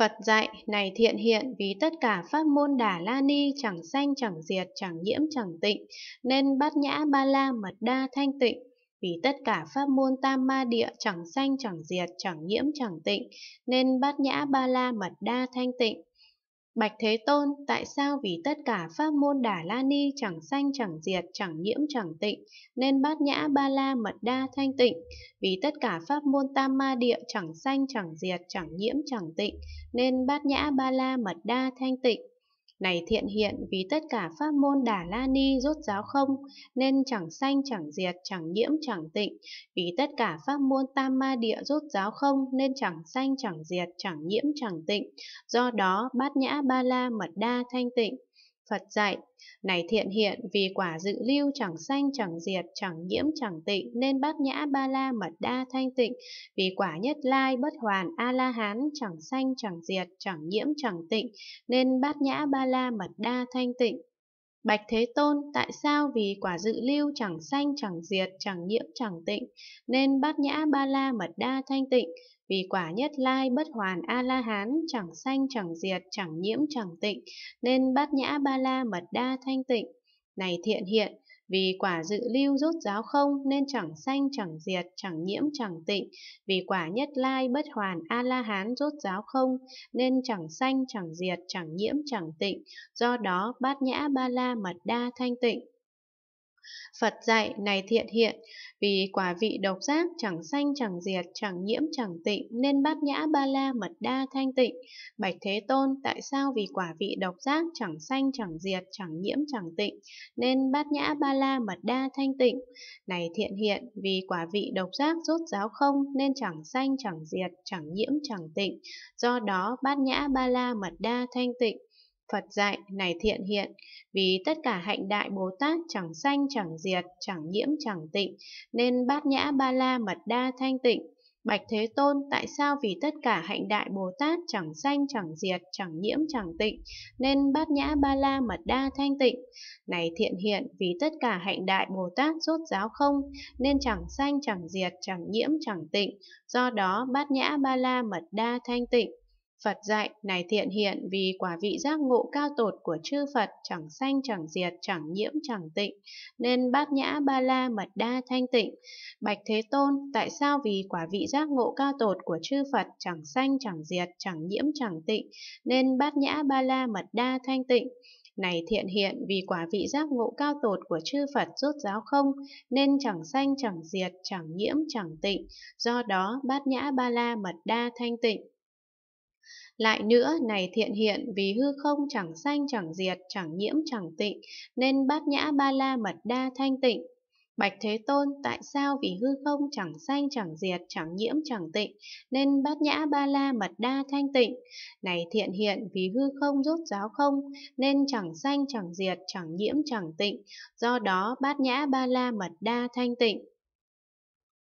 Phật dạy này thiện hiện vì tất cả pháp môn đà la ni chẳng sanh chẳng diệt chẳng nhiễm chẳng tịnh nên bát nhã ba la mật đa thanh tịnh vì tất cả pháp môn tam ma địa chẳng sanh chẳng diệt chẳng nhiễm chẳng tịnh nên bát nhã ba la mật đa thanh tịnh Bạch Thế Tôn, tại sao vì tất cả pháp môn Đà La Ni chẳng sanh chẳng diệt, chẳng nhiễm chẳng tịnh, nên bát nhã ba la mật đa thanh tịnh? Vì tất cả pháp môn Tam Ma Địa chẳng sanh chẳng diệt, chẳng nhiễm chẳng tịnh, nên bát nhã ba la mật đa thanh tịnh? Này thiện hiện vì tất cả pháp môn đà la ni rốt giáo không, nên chẳng sanh chẳng diệt, chẳng nhiễm chẳng tịnh. Vì tất cả pháp môn tam ma địa rốt giáo không, nên chẳng sanh chẳng diệt, chẳng nhiễm chẳng tịnh. Do đó, bát nhã ba la mật đa thanh tịnh. Phật dạy, này thiện hiện vì quả dự lưu chẳng sanh chẳng diệt chẳng nhiễm chẳng tịnh nên bát nhã ba la mật đa thanh tịnh, vì quả nhất lai bất hoàn a la hán chẳng sanh chẳng diệt chẳng nhiễm chẳng tịnh nên bát nhã ba la mật đa thanh tịnh. Bạch Thế Tôn tại sao vì quả dự lưu chẳng sanh chẳng diệt chẳng nhiễm chẳng tịnh nên bát nhã ba la mật đa thanh tịnh vì quả nhất lai bất hoàn a la hán chẳng sanh chẳng diệt chẳng nhiễm chẳng tịnh nên bát nhã ba la mật đa thanh tịnh này thiện hiện vì quả dự lưu rốt giáo không nên chẳng sanh chẳng diệt, chẳng nhiễm chẳng tịnh. Vì quả nhất lai bất hoàn A-la-hán rốt giáo không nên chẳng sanh chẳng diệt, chẳng nhiễm chẳng tịnh. Do đó bát nhã ba la mật đa thanh tịnh. Phật dạy này thiện hiện, vì quả vị độc giác chẳng sanh chẳng diệt, chẳng nhiễm chẳng tịnh, nên bát nhã ba la mật đa thanh tịnh. Bạch Thế Tôn, tại sao vì quả vị độc giác chẳng sanh chẳng diệt, chẳng nhiễm chẳng tịnh, nên bát nhã ba la mật đa thanh tịnh? Này thiện hiện, vì quả vị độc giác rốt giáo không, nên chẳng sanh chẳng diệt, chẳng nhiễm chẳng tịnh. Do đó, bát nhã ba la mật đa thanh tịnh. Phật dạy này thiện hiện, vì tất cả hạnh đại Bồ Tát chẳng sanh chẳng diệt, chẳng nhiễm chẳng tịnh, nên bát nhã ba la mật đa thanh tịnh. Bạch Thế Tôn, tại sao vì tất cả hạnh đại Bồ Tát chẳng sanh chẳng diệt, chẳng nhiễm chẳng tịnh, nên bát nhã ba la mật đa thanh tịnh? Này thiện hiện, vì tất cả hạnh đại Bồ Tát rốt giáo không, nên chẳng sanh chẳng diệt, chẳng nhiễm chẳng tịnh, do đó bát nhã ba la mật đa thanh tịnh. Phật dạy, này thiện hiện vì quả vị giác ngộ cao tột của chư Phật chẳng sanh chẳng diệt, chẳng nhiễm chẳng tịnh, nên bát nhã ba la mật đa thanh tịnh. Bạch Thế Tôn, tại sao vì quả vị giác ngộ cao tột của chư Phật chẳng sanh chẳng diệt, chẳng nhiễm chẳng tịnh, nên bát nhã ba la mật đa thanh tịnh? Này thiện hiện vì quả vị giác ngộ cao tột của chư Phật rốt giáo không, nên chẳng sanh chẳng diệt, chẳng nhiễm chẳng tịnh, do đó bát nhã ba la mật đa thanh tịnh. Lại nữa, này thiện hiện vì hư không chẳng sanh chẳng diệt, chẳng nhiễm chẳng tịnh, nên bát nhã ba la mật đa thanh tịnh. Bạch Thế Tôn, tại sao vì hư không chẳng sanh chẳng diệt, chẳng nhiễm chẳng tịnh, nên bát nhã ba la mật đa thanh tịnh? Này thiện hiện vì hư không rốt giáo không, nên chẳng sanh chẳng diệt, chẳng nhiễm chẳng tịnh, do đó bát nhã ba la mật đa thanh tịnh.